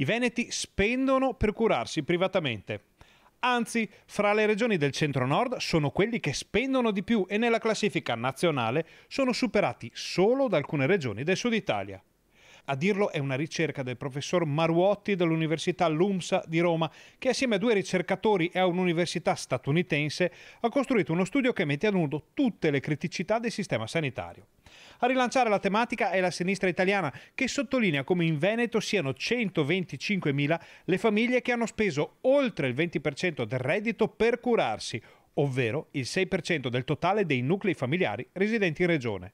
I veneti spendono per curarsi privatamente. Anzi, fra le regioni del centro-nord sono quelli che spendono di più e nella classifica nazionale sono superati solo da alcune regioni del sud Italia. A dirlo è una ricerca del professor Maruotti dell'Università LUMSA di Roma, che assieme a due ricercatori e a un'università statunitense ha costruito uno studio che mette a nudo tutte le criticità del sistema sanitario. A rilanciare la tematica è la sinistra italiana, che sottolinea come in Veneto siano 125.000 le famiglie che hanno speso oltre il 20% del reddito per curarsi, ovvero il 6% del totale dei nuclei familiari residenti in regione.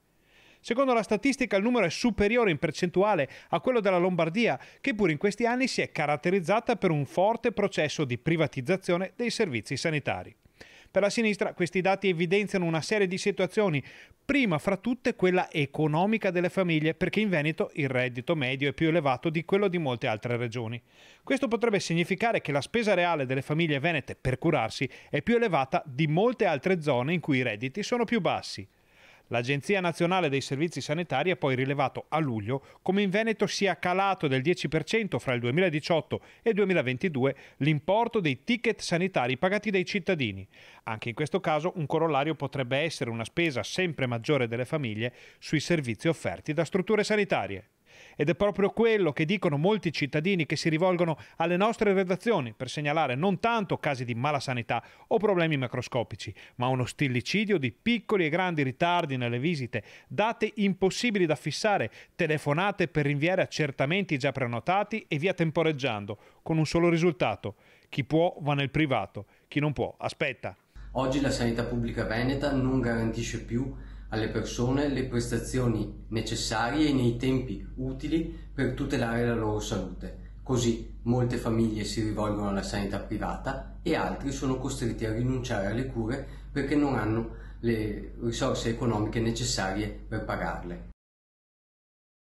Secondo la statistica il numero è superiore in percentuale a quello della Lombardia, che pure in questi anni si è caratterizzata per un forte processo di privatizzazione dei servizi sanitari. Per la sinistra questi dati evidenziano una serie di situazioni, prima fra tutte quella economica delle famiglie, perché in Veneto il reddito medio è più elevato di quello di molte altre regioni. Questo potrebbe significare che la spesa reale delle famiglie venete per curarsi è più elevata di molte altre zone in cui i redditi sono più bassi. L'Agenzia Nazionale dei Servizi Sanitari ha poi rilevato a luglio come in Veneto sia calato del 10% fra il 2018 e il 2022 l'importo dei ticket sanitari pagati dai cittadini. Anche in questo caso un corollario potrebbe essere una spesa sempre maggiore delle famiglie sui servizi offerti da strutture sanitarie. Ed è proprio quello che dicono molti cittadini che si rivolgono alle nostre redazioni per segnalare non tanto casi di malasanità o problemi macroscopici, ma uno stillicidio di piccoli e grandi ritardi nelle visite, date impossibili da fissare, telefonate per rinviare accertamenti già prenotati e via temporeggiando, con un solo risultato. Chi può va nel privato, chi non può aspetta. Oggi la sanità pubblica veneta non garantisce più alle persone le prestazioni necessarie nei tempi utili per tutelare la loro salute. Così molte famiglie si rivolgono alla sanità privata e altri sono costretti a rinunciare alle cure perché non hanno le risorse economiche necessarie per pagarle.